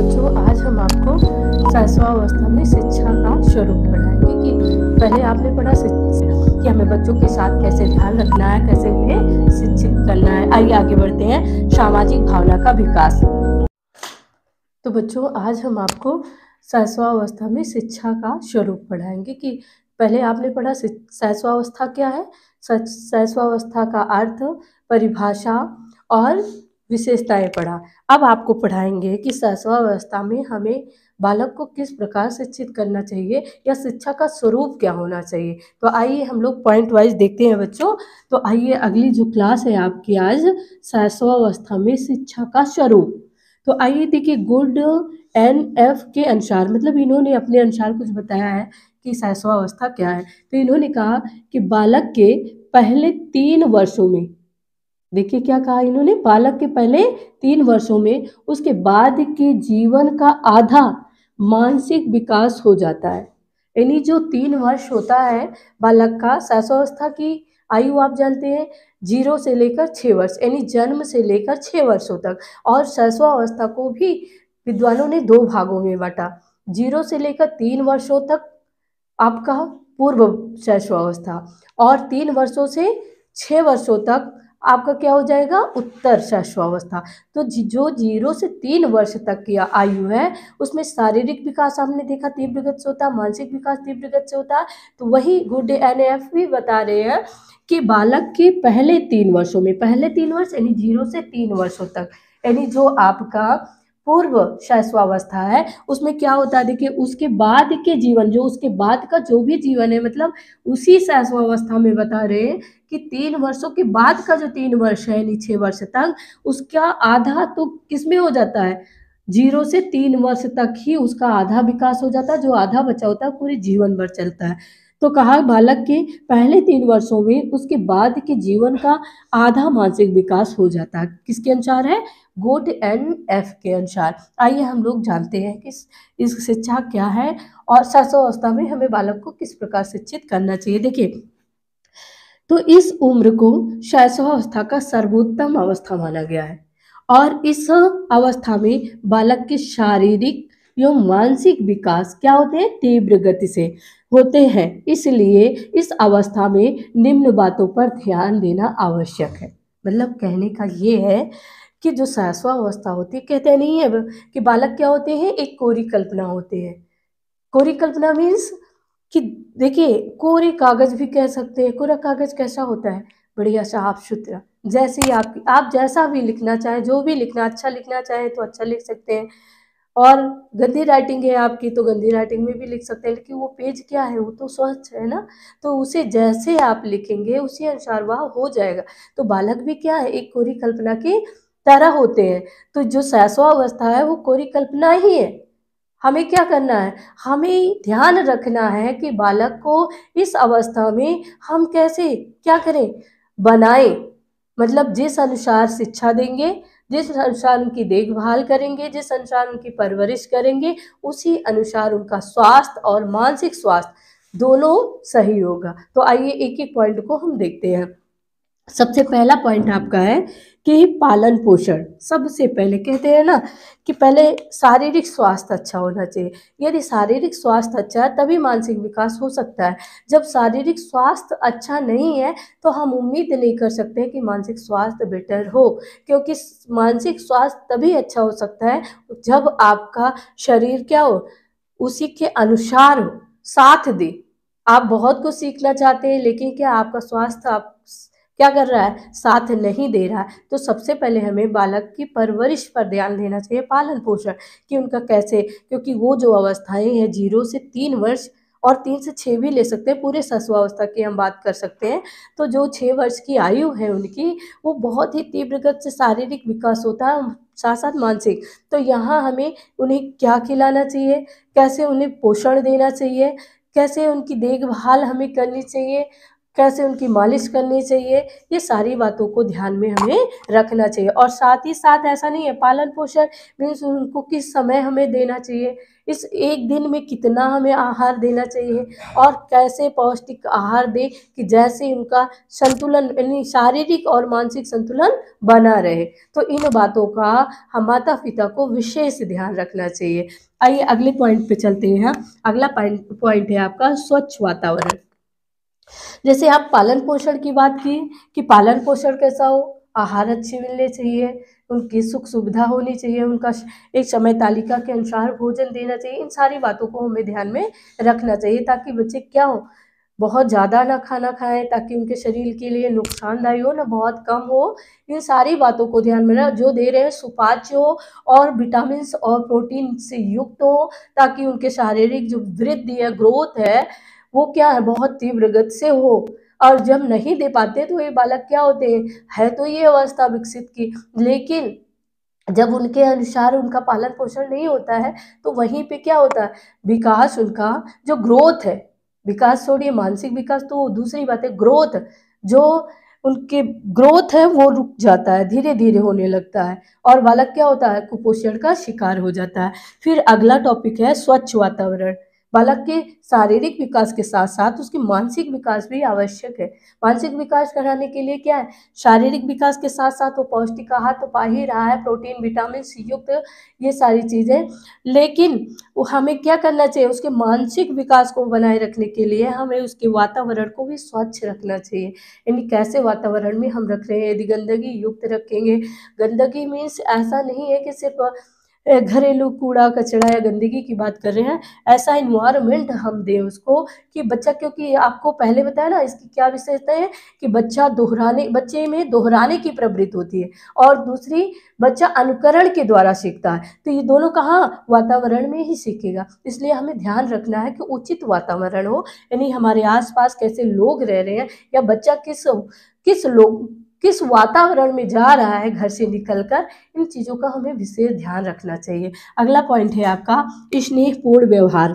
बच्चों आज हम आपको अवस्था में शिक्षा का स्वरूप पढ़ाएंगे कि पहले आपने पढ़ा कि हमें बच्चों के साथ कैसे ध्यान रखना है कैसे उन्हें शिक्षित करना है आइए आगे बढ़ते हैं सामाजिक भावना का विकास तो बच्चों आज हम आपको अवस्था में शिक्षा का स्वरूप पढ़ाएंगे कि पहले आपने पढ़ा शैशवावस्था क्या है शैशवावस्था का अर्थ परिभाषा और विशेषताएं पढ़ा अब आपको पढ़ाएंगे कि शैशवावस्था में हमें बालक को किस प्रकार शिक्षित करना चाहिए या शिक्षा का स्वरूप क्या होना चाहिए तो आइए हम लोग पॉइंट वाइज देखते हैं बच्चों तो आइए अगली जो क्लास है आपकी आज शैशवावस्था में शिक्षा का स्वरूप तो आइए देखिए गुड एन एफ के अनुसार मतलब इन्होंने अपने अनुसार कुछ बताया है कि सहसवावस्था क्या है तो इन्होंने कहा कि बालक के पहले तीन वर्षों में देखिए क्या कहा इन्होंने बालक के पहले तीन वर्षों में उसके बाद के जीवन का आधा मानसिक विकास हो जाता है यानी जो तीन वर्ष होता है बालक का शैशवस्था की आयु आप जानते हैं जीरो से लेकर छः वर्ष यानी जन्म से लेकर छः वर्षों तक और शैशवावस्था को भी विद्वानों ने दो भागों में बांटा जीरो से लेकर तीन वर्षों तक आपका पूर्व शैशवावस्था और तीन वर्षों से छः वर्षों तक आपका क्या हो जाएगा उत्तर शैश्वावस्था तो जो जीरो से तीन वर्ष तक की आयु है उसमें शारीरिक विकास हमने देखा तीव्र गति से होता है मानसिक विकास तीव्र गति से होता है तो वही गुड एन एफ भी बता रहे हैं कि बालक के पहले तीन वर्षों में पहले तीन वर्ष यानी जीरो से तीन वर्षों तक यानी जो आपका पूर्व शैशवावस्था है उसमें क्या होता है देखिए उसके बाद के जीवन जो उसके बाद का जो भी जीवन है मतलब उसी शैशवावस्था में बता रहे हैं कि तीन वर्षों के बाद का जो तीन वर्ष है यानी छः वर्ष तक उसका आधा तो किसमें हो जाता है जीरो से तीन वर्ष तक ही उसका आधा विकास हो जाता है जो आधा बचा होता है पूरे जीवन भर चलता है तो कहा बालक के पहले तीन वर्षों में उसके बाद के जीवन का आधा मानसिक विकास हो जाता है किसके अनुसार है गोट एन एफ के अनुसार आइए हम लोग जानते हैं कि इस शिक्षा क्या है और अवस्था में हमें बालक को किस प्रकार शिक्षित करना चाहिए देखिए तो इस उम्र को अवस्था का सर्वोत्तम अवस्था माना गया है और इस अवस्था में बालक के शारीरिक एवं मानसिक विकास क्या होते हैं तीव्र गति से होते हैं इसलिए इस अवस्था में निम्न बातों पर ध्यान देना आवश्यक है मतलब कहने का ये है कि जो अवस्था होती है कहते नहीं है कि बालक क्या होते हैं एक कोरी कल्पना होते हैं कोरी कल्पना मीन्स कि देखिए कोरे कागज भी कह सकते हैं कोरा कागज कैसा होता है बढ़िया साफ सुथरा जैसे ही आप आप जैसा भी लिखना चाहें जो भी लिखना अच्छा लिखना चाहें तो अच्छा लिख सकते हैं और गंदी राइटिंग है आपकी तो गंदी राइटिंग में भी लिख सकते हैं लेकिन वो पेज क्या है वो तो स्वच्छ है ना तो उसे जैसे आप लिखेंगे उसी अनुसार वह हो जाएगा तो बालक भी क्या है एक कोरी कल्पना की तरह होते हैं तो जो अवस्था है वो कोरी कल्पना ही है हमें क्या करना है हमें ध्यान रखना है कि बालक को इस अवस्था में हम कैसे क्या करें बनाए मतलब जिस अनुसार शिक्षा देंगे जिस अनुसार उनकी देखभाल करेंगे जिस अनुसार उनकी परवरिश करेंगे उसी अनुसार उनका स्वास्थ्य और मानसिक स्वास्थ्य दोनों सही होगा तो आइए एक एक पॉइंट को हम देखते हैं सबसे पहला पॉइंट आपका है कि पालन पोषण सबसे पहले कहते हैं ना कि पहले शारीरिक स्वास्थ्य अच्छा होना चाहिए यदि शारीरिक स्वास्थ्य अच्छा है तभी मानसिक विकास हो सकता है जब शारीरिक स्वास्थ्य अच्छा नहीं है तो हम उम्मीद नहीं कर सकते कि मानसिक स्वास्थ्य बेटर हो क्योंकि मानसिक स्वास्थ्य तभी अच्छा हो सकता है जब आपका शरीर क्या हो उसी के अनुसार हो साथ दे आप बहुत कुछ सीखना चाहते हैं लेकिन क्या आपका स्वास्थ्य आप क्या कर रहा है साथ नहीं दे रहा है तो सबसे पहले हमें बालक की परवरिश पर ध्यान देना चाहिए पालन पोषण कि उनका कैसे क्योंकि वो जो अवस्थाएं हैं जीरो से तीन वर्ष और तीन से छः भी ले सकते हैं पूरे अवस्था की हम बात कर सकते हैं तो जो छः वर्ष की आयु है उनकी वो बहुत ही तीव्र गत से शारीरिक विकास होता है साथ साथ मानसिक तो यहाँ हमें उन्हें क्या खिलाना चाहिए कैसे उन्हें पोषण देना चाहिए कैसे उनकी देखभाल हमें करनी चाहिए कैसे उनकी मालिश करनी चाहिए ये सारी बातों को ध्यान में हमें रखना चाहिए और साथ ही साथ ऐसा नहीं है पालन पोषण मीन्स उनको किस समय हमें देना चाहिए इस एक दिन में कितना हमें आहार देना चाहिए और कैसे पौष्टिक आहार दे कि जैसे उनका संतुलन यानी शारीरिक और मानसिक संतुलन बना रहे तो इन बातों का हम माता पिता को विशेष ध्यान रखना चाहिए आइए अगले पॉइंट पे चलते हैं अगला पॉइंट है आपका स्वच्छ वातावरण जैसे आप पालन पोषण की बात की कि पालन पोषण कैसा हो आहार अच्छे मिलने चाहिए उनकी सुख सुविधा होनी चाहिए उनका एक समय तालिका के अनुसार भोजन देना चाहिए इन सारी बातों को हमें ध्यान में रखना चाहिए ताकि बच्चे क्या हो बहुत ज़्यादा ना खाना खाएं ताकि उनके शरीर के लिए नुकसानदायी हो ना बहुत कम हो इन सारी बातों को ध्यान में रख जो दे रहे हैं सुपाच्य हो और विटामिन और प्रोटीन से युक्त हो ताकि उनके शारीरिक जो वृद्धि है ग्रोथ है वो क्या है बहुत तीव्र गति से हो और जब नहीं दे पाते तो ये बालक क्या होते हैं है तो ये अवस्था विकसित की लेकिन जब उनके अनुसार उनका पालन पोषण नहीं होता है तो वहीं पे क्या होता है विकास उनका जो ग्रोथ है विकास छोड़िए मानसिक विकास तो दूसरी बात है ग्रोथ जो उनके ग्रोथ है वो रुक जाता है धीरे धीरे होने लगता है और बालक क्या होता है कुपोषण का शिकार हो जाता है फिर अगला टॉपिक है स्वच्छ वातावरण बालक के शारीरिक विकास के साथ साथ उसके मानसिक विकास भी आवश्यक है मानसिक विकास कराने के लिए क्या है शारीरिक विकास के साथ साथ वो पौष्टिक आहार तो पा ही रहा है प्रोटीन विटामिन सी युक्त ये सारी चीज़ें लेकिन हमें क्या करना चाहिए उसके मानसिक विकास को बनाए रखने के लिए हमें उसके वातावरण को भी स्वच्छ रखना चाहिए यानी कैसे वातावरण में हम रख रहे हैं यदि गंदगी युक्त रखेंगे गंदगी मीन्स ऐसा नहीं है कि सिर्फ घरेलू कूड़ा कचरा या गंदगी की बात कर रहे हैं ऐसा इन्वायरमेंट हम दें उसको कि बच्चा क्योंकि आपको पहले बताया ना इसकी क्या विशेषता है कि बच्चा दोहराने बच्चे में दोहराने की प्रवृत्ति होती है और दूसरी बच्चा अनुकरण के द्वारा सीखता है तो ये दोनों कहाँ वातावरण में ही सीखेगा इसलिए हमें ध्यान रखना है कि उचित वातावरण हो यानी हमारे आस कैसे लोग रह रहे हैं या बच्चा किस किस लोग किस वातावरण में जा रहा है घर से निकलकर इन चीज़ों का हमें विशेष ध्यान रखना चाहिए अगला पॉइंट है आपका स्नेहपूर्ण व्यवहार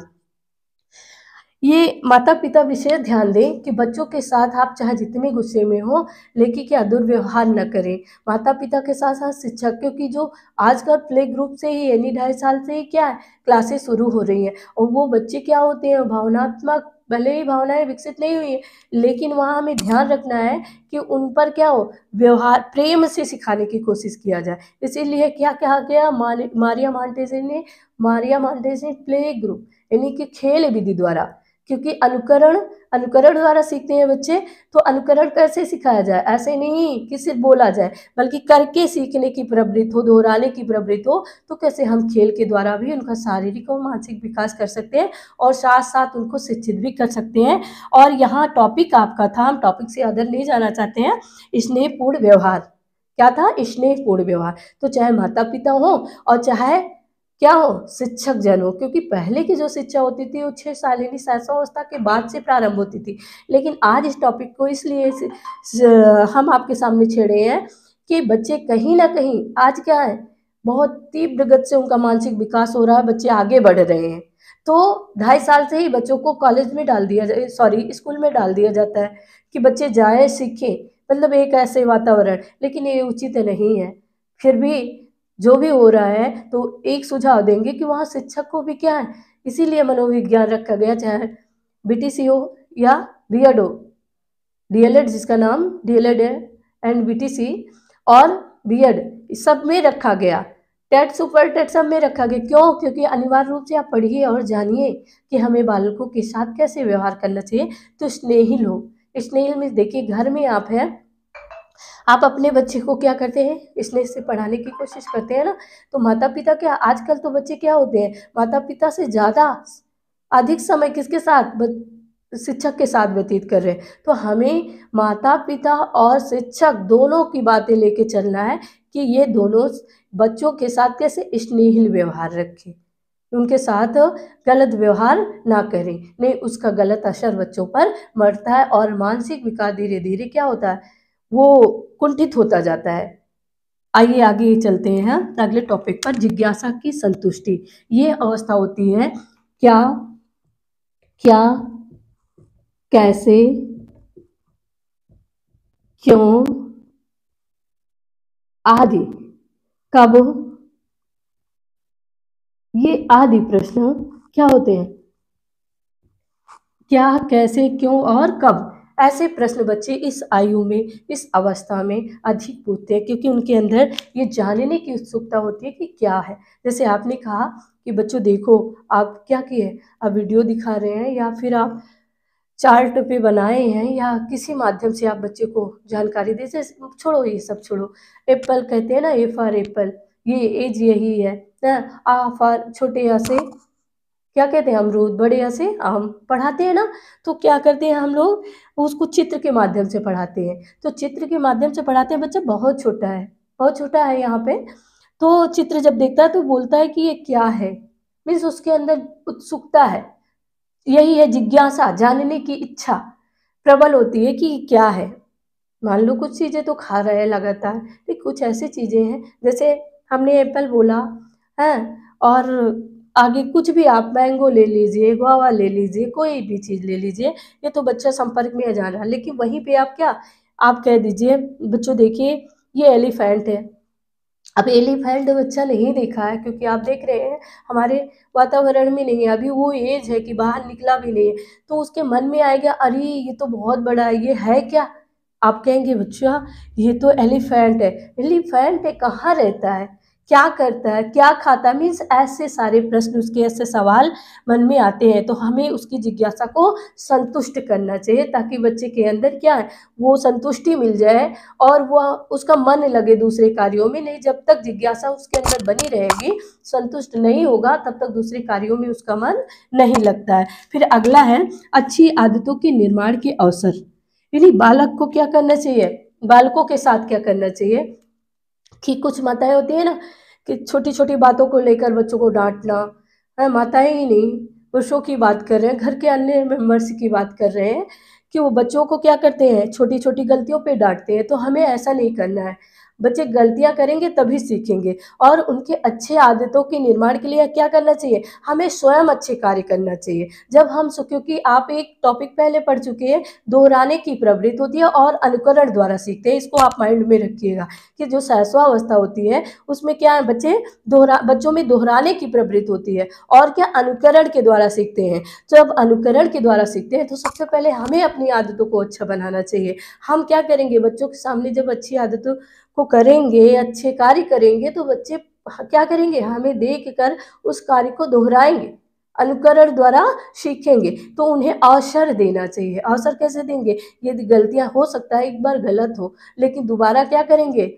ये माता पिता विशेष ध्यान दें कि बच्चों के साथ आप चाहे जितने गुस्से में हो लेकिन क्या दुर्व्यवहार न करें माता पिता के साथ साथ शिक्षक क्योंकि जो आजकल प्ले ग्रुप से ही यानी ढाई साल से ही क्या है क्लासेस शुरू हो रही हैं और वो बच्चे क्या होते हैं भावनात्मक भले ही भावनाएं विकसित नहीं हुई है लेकिन वहाँ हमें ध्यान रखना है कि उन पर क्या हो व्यवहार प्रेम से सिखाने की कोशिश किया जाए इसीलिए क्या कहा गया मारिया मांटेजे ने मारिया मांटेजे प्ले ग्रुप यानी कि खेल विधि द्वारा क्योंकि अनुकरण अनुकरण द्वारा सीखते हैं बच्चे तो अनुकरण कैसे सिखाया जाए ऐसे नहीं कि सिर्फ बोला जाए बल्कि करके सीखने की प्रवृत्ति हो दोहराने की प्रवृत्ति हो तो कैसे हम खेल के द्वारा भी उनका शारीरिक और मानसिक विकास कर सकते हैं और साथ साथ उनको शिक्षित भी कर सकते हैं और यहाँ टॉपिक आपका था हम टॉपिक से अदर नहीं जाना चाहते हैं स्नेहपूर्ण व्यवहार क्या था स्नेहपूर्ण व्यवहार तो चाहे माता पिता हो और चाहे क्या हो शिक्षक जन हो क्योंकि पहले की जो शिक्षा होती थी वो छः साल यानी शैशवावस्था के बाद से प्रारंभ होती थी लेकिन आज इस टॉपिक को इसलिए हम आपके सामने छेड़े हैं कि बच्चे कहीं ना कहीं आज क्या है बहुत तीव्र गति से उनका मानसिक विकास हो रहा है बच्चे आगे बढ़ रहे हैं तो ढाई साल से ही बच्चों को कॉलेज में डाल दिया जाए सॉरी स्कूल में डाल दिया जाता है कि बच्चे जाए सीखें मतलब एक ऐसे वातावरण लेकिन ये उचित नहीं है फिर भी जो भी हो रहा है तो एक सुझाव देंगे कि वहाँ शिक्षक को भी क्या है इसीलिए मनोविज्ञान रखा गया चाहे बी हो या बी एड हो डीएलएड जिसका नाम डीएलएड है एंड बीटीसी और बीएड सब में रखा गया टेट सुपर टेट सब में रखा गया क्यों क्योंकि अनिवार्य रूप से आप पढ़िए और जानिए कि हमें बालकों के साथ कैसे व्यवहार करना चाहिए तो स्नेहिल हो स्नेहिल में देखिए घर में आप हैं आप अपने बच्चे को क्या करते हैं स्नेह से पढ़ाने की कोशिश करते हैं ना तो माता पिता क्या आजकल तो बच्चे क्या होते हैं माता पिता से ज़्यादा अधिक समय किसके साथ शिक्षक के साथ व्यतीत कर रहे हैं तो हमें माता पिता और शिक्षक दोनों की बातें लेके चलना है कि ये दोनों बच्चों के साथ कैसे स्नेहिल व्यवहार रखें उनके साथ गलत व्यवहार ना करें नहीं उसका गलत असर बच्चों पर मरता है और मानसिक विकास धीरे धीरे क्या होता है वो कुंठित होता जाता है आइए आगे चलते हैं अगले टॉपिक पर जिज्ञासा की संतुष्टि ये अवस्था होती है क्या क्या कैसे क्यों आदि कब ये आदि प्रश्न क्या होते हैं क्या कैसे क्यों और कब ऐसे प्रश्न बच्चे इस आयु में इस अवस्था में अधिक पूछते हैं क्योंकि उनके अंदर ये जानने की उत्सुकता होती है कि क्या है जैसे आपने कहा कि बच्चों देखो आप क्या किए आप वीडियो दिखा रहे हैं या फिर आप चार्ट पे बनाए हैं या किसी माध्यम से आप बच्चे को जानकारी दे जैसे छोड़ो ये सब छोड़ो एप्पल कहते हैं ना ए फॉर एप्पल ये एज यही है ना आ फॉर छोटे या से क्या कहते हैं अमरूद बड़े ऐसे हम पढ़ाते हैं ना तो क्या करते हैं हम लोग उसको चित्र के माध्यम से पढ़ाते हैं तो चित्र के माध्यम से पढ़ाते हैं बच्चा बहुत छोटा है बहुत छोटा है यहाँ पे तो चित्र जब देखता है तो बोलता है कि ये क्या है मीन्स उसके अंदर उत्सुकता है यही है जिज्ञासा जानने की इच्छा प्रबल होती है कि क्या है मान लो कुछ चीज़ें तो खा रहे हैं लगातार कुछ ऐसी चीज़ें हैं जैसे हमने एप्पल बोला है और आगे कुछ भी आप मैंगो ले लीजिए गुआवा ले लीजिए कोई भी चीज़ ले लीजिए ये तो बच्चा संपर्क में आ जा रहा है लेकिन वहीं पे आप क्या आप कह दीजिए बच्चों देखिए ये एलिफेंट है अब एलिफेंट बच्चा नहीं देखा है क्योंकि आप देख रहे हैं हमारे वातावरण में नहीं है अभी वो एज है कि बाहर निकला भी नहीं है तो उसके मन में आएगा अरे ये तो बहुत बड़ा है ये है क्या आप कहेंगे बच्चा ये तो एलिफेंट है एलिफेंट कहाँ रहता है क्या करता है क्या खाता है मीन्स ऐसे सारे प्रश्न उसके ऐसे सवाल मन में आते हैं तो हमें उसकी जिज्ञासा को संतुष्ट करना चाहिए ताकि बच्चे के अंदर क्या है वो संतुष्टि मिल जाए और वह उसका मन लगे दूसरे कार्यों में नहीं जब तक जिज्ञासा उसके अंदर बनी रहेगी संतुष्ट नहीं होगा तब तक दूसरे कार्यों में उसका मन नहीं लगता है फिर अगला है अच्छी आदतों के निर्माण के अवसर यानी बालक को क्या करना चाहिए बालकों के साथ क्या करना चाहिए कि कुछ माताएं होती है ना कि छोटी छोटी बातों को लेकर बच्चों को डांटना है माताएं ही नहीं पुरुषों की बात कर रहे हैं घर के अन्य मेम्बर्स की बात कर रहे हैं कि वो बच्चों को क्या करते हैं छोटी छोटी गलतियों पे डांटते हैं तो हमें ऐसा नहीं करना है बच्चे गलतियां करेंगे तभी सीखेंगे और उनके अच्छे आदतों के निर्माण के लिए क्या करना चाहिए हमें स्वयं अच्छे कार्य करना चाहिए जब हम क्योंकि आप एक टॉपिक पहले पढ़ चुके हैं दोहराने की प्रवृत्ति होती है और अनुकरण द्वारा सीखते हैं इसको आप माइंड में रखिएगा कि जो सहसवावस्था होती है उसमें क्या है बच्चे दोहरा बच्चों में दोहराने की प्रवृत्ति होती है और क्या अनुकरण के द्वारा सीखते हैं जब अनुकरण के द्वारा सीखते हैं तो सबसे पहले हमें अपनी आदतों को अच्छा बनाना चाहिए हम क्या करेंगे बच्चों के सामने जब अच्छी आदतों को करेंगे अच्छे कार्य करेंगे तो बच्चे क्या करेंगे हमें देख कर उस कार्य को दोहराएंगे अनुकरण द्वारा सीखेंगे तो उन्हें अवसर देना चाहिए अवसर कैसे देंगे यदि गलतियां हो सकता है एक बार गलत हो लेकिन दोबारा क्या करेंगे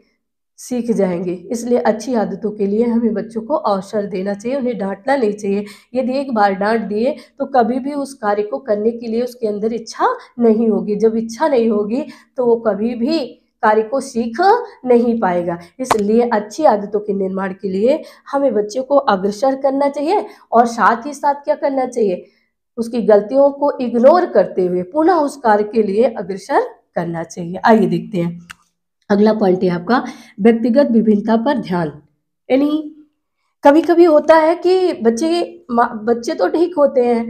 सीख जाएंगे इसलिए अच्छी आदतों के लिए हमें बच्चों को अवसर देना चाहिए उन्हें डांटना नहीं चाहिए यदि एक बार डांट दिए तो कभी भी उस कार्य को करने के लिए उसके अंदर इच्छा नहीं होगी जब इच्छा नहीं होगी तो वो कभी भी कार्य को सीख नहीं पाएगा इसलिए अच्छी आदतों के निर्माण के लिए हमें बच्चों को अग्रसर करना चाहिए और साथ ही साथ क्या करना चाहिए उसकी गलतियों को इग्नोर करते हुए पुनः उस कार्य के लिए अग्रसर करना चाहिए आइए देखते हैं अगला पॉइंट है आपका व्यक्तिगत विभिन्नता पर ध्यान यानी कभी कभी होता है कि बच्चे बच्चे तो ठीक होते हैं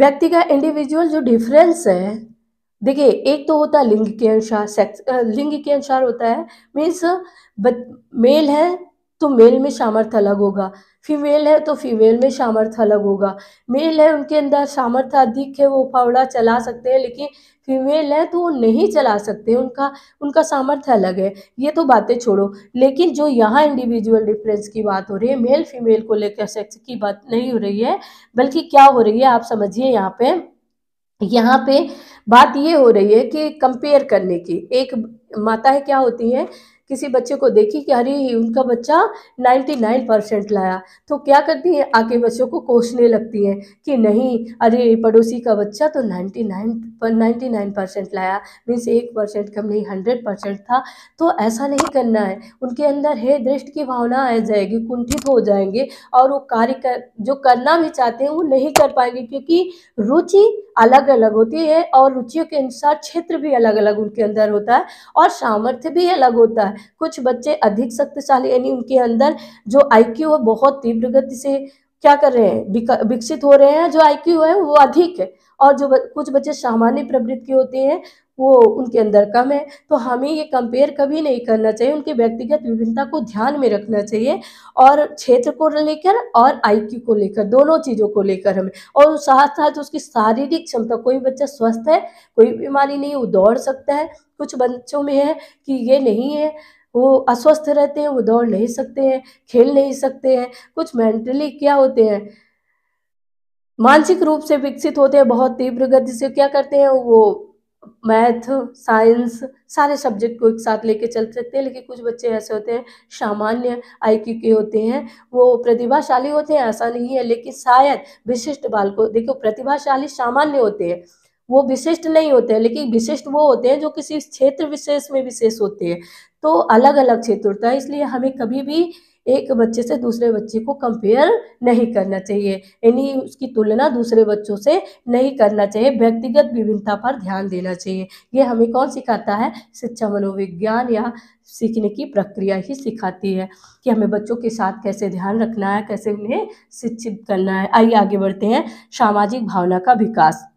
व्यक्ति का इंडिविजुअल जो डिफरेंस है देखिए एक तो होता है लिंग के अनुसार सेक्स लिंग के अनुसार होता है मीन्स मेल है तो मेल में सामर्थ्य अलग होगा फीमेल है तो फीमेल में सामर्थ्य अलग होगा मेल है उनके अंदर सामर्थ्य अधिक है वो फावड़ा चला सकते हैं लेकिन फीमेल है तो वो नहीं चला सकते उनका उनका सामर्थ्य अलग है ये तो बातें छोड़ो लेकिन जो यहाँ इंडिविजुअल डिफरेंस की बात हो रही है मेल फीमेल को लेकर सेक्स की बात नहीं हो रही है बल्कि क्या हो रही है आप समझिए यहाँ पे यहाँ पे बात ये हो रही है कि कंपेयर करने की एक माता है क्या होती है किसी बच्चे को देखी कि अरे उनका बच्चा 99 परसेंट लाया तो क्या करती हैं आके बच्चों को कोसने लगती हैं कि नहीं अरे पड़ोसी का बच्चा तो 99 पर 99 परसेंट लाया मीन्स एक परसेंट कम नहीं हंड्रेड परसेंट था तो ऐसा नहीं करना है उनके अंदर है दृष्टि की भावना आ जाएगी कुंठित हो जाएंगे और वो कार्य कर जो करना भी चाहते हैं वो नहीं कर पाएंगे क्योंकि रुचि अलग अलग होती है और रुचियों के अनुसार क्षेत्र भी अलग अलग उनके अंदर होता है और सामर्थ्य भी अलग होता है कुछ बच्चे अधिक शक्तिशाली यानी उनके अंदर जो आईक्यू है बहुत तीव्र गति से क्या कर रहे हैं विकसित हो रहे हैं जो आईक्यू है वो अधिक है और जो कुछ बच्चे सामान्य प्रवृत्ति के होते हैं वो उनके अंदर कम है तो हमें ये कंपेयर कभी नहीं करना चाहिए उनके व्यक्तिगत विभिन्नता को ध्यान में रखना चाहिए और क्षेत्र को लेकर और आईक्यू को लेकर दोनों चीज़ों को लेकर हमें और साथ साथ उसकी शारीरिक क्षमता कोई बच्चा स्वस्थ है कोई बीमारी नहीं वो दौड़ सकता है कुछ बच्चों में है कि ये नहीं है वो अस्वस्थ रहते हैं वो दौड़ नहीं सकते हैं खेल नहीं सकते हैं कुछ मेंटली क्या होते हैं मानसिक रूप से विकसित होते हैं बहुत तीव्र गति से क्या करते हैं वो मैथ साइंस सारे सब्जेक्ट को एक साथ लेके चल सकते हैं लेकिन कुछ बच्चे ऐसे होते हैं सामान्य आईक्यू के होते हैं वो प्रतिभाशाली होते हैं ऐसा नहीं है लेकिन शायद विशिष्ट बाल को देखो प्रतिभाशाली सामान्य होते हैं वो विशिष्ट नहीं होते हैं लेकिन विशिष्ट वो होते हैं जो किसी क्षेत्र विशेष में विशेष होते हैं तो अलग अलग क्षेत्र होता है इसलिए हमें कभी भी एक बच्चे से दूसरे बच्चे को कंपेयर नहीं करना चाहिए यानी उसकी तुलना दूसरे बच्चों से नहीं करना चाहिए व्यक्तिगत विभिन्नता पर ध्यान देना चाहिए ये हमें कौन सिखाता है शिक्षा मनोविज्ञान या सीखने की प्रक्रिया ही सिखाती है कि हमें बच्चों के साथ कैसे ध्यान रखना है कैसे उन्हें शिक्षित करना है आइए आगे बढ़ते हैं सामाजिक भावना का विकास